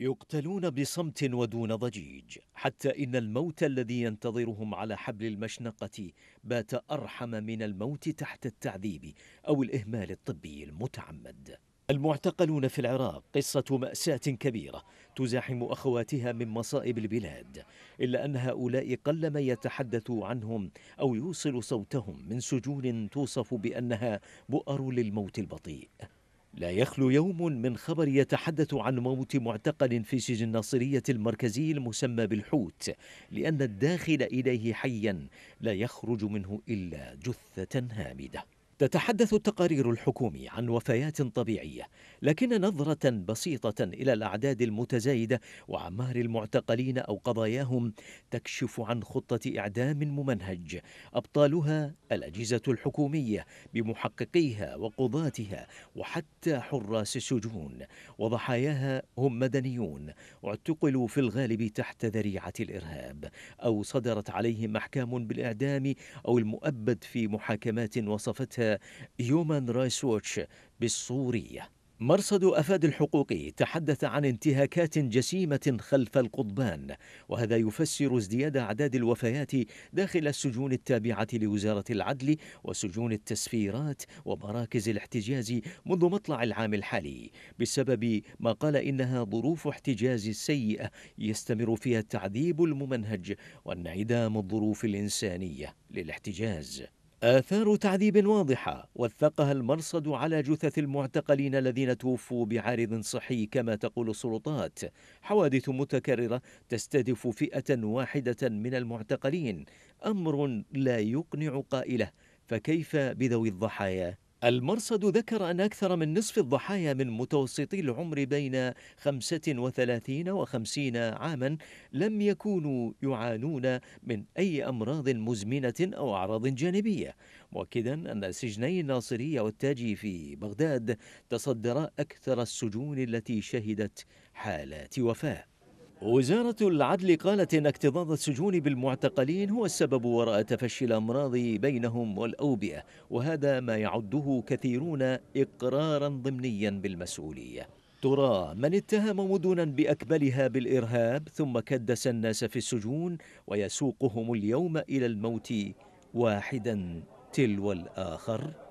يقتلون بصمت ودون ضجيج حتى ان الموت الذي ينتظرهم على حبل المشنقه بات ارحم من الموت تحت التعذيب او الاهمال الطبي المتعمد المعتقلون في العراق قصة مأساة كبيرة تزاحم أخواتها من مصائب البلاد إلا أن هؤلاء قل ما يتحدث عنهم أو يوصل صوتهم من سجون توصف بأنها بؤر للموت البطيء لا يخلو يوم من خبر يتحدث عن موت معتقل في سجن الناصرية المركزي المسمى بالحوت لأن الداخل إليه حيا لا يخرج منه إلا جثة هامدة تتحدث التقارير الحكومي عن وفيات طبيعيه لكن نظره بسيطه الى الاعداد المتزايده وعمار المعتقلين او قضاياهم تكشف عن خطه اعدام ممنهج ابطالها الاجهزه الحكوميه بمحققيها وقضاتها وحتى حراس السجون وضحاياها هم مدنيون اعتقلوا في الغالب تحت ذريعه الارهاب او صدرت عليهم احكام بالاعدام او المؤبد في محاكمات وصفتها هيومان رايس ووتش بالصورية مرصد أفاد الحقوقي تحدث عن انتهاكات جسيمة خلف القضبان وهذا يفسر ازدياد أعداد الوفيات داخل السجون التابعة لوزارة العدل وسجون التسفيرات ومراكز الاحتجاز منذ مطلع العام الحالي بسبب ما قال إنها ظروف احتجاز سيئة يستمر فيها التعذيب الممنهج وانعدام الظروف الإنسانية للاحتجاز آثار تعذيب واضحة وثقها المرصد على جثث المعتقلين الذين توفوا بعارض صحي كما تقول السلطات حوادث متكررة تستهدف فئة واحدة من المعتقلين أمر لا يقنع قائله فكيف بذوي الضحايا؟ المرصد ذكر أن أكثر من نصف الضحايا من متوسطي العمر بين 35 و 50 عاما لم يكونوا يعانون من أي أمراض مزمنة أو أعراض جانبية مؤكدا أن سجني الناصرية والتاجي في بغداد تصدرا أكثر السجون التي شهدت حالات وفاة وزارة العدل قالت إن اكتظاظ السجون بالمعتقلين هو السبب وراء تفشي الأمراض بينهم والأوبئة وهذا ما يعده كثيرون إقرارا ضمنيا بالمسؤولية ترى من اتهم مدنا باكملها بالارهاب ثم كدس الناس في السجون ويسوقهم اليوم الى الموت واحدا تلو الاخر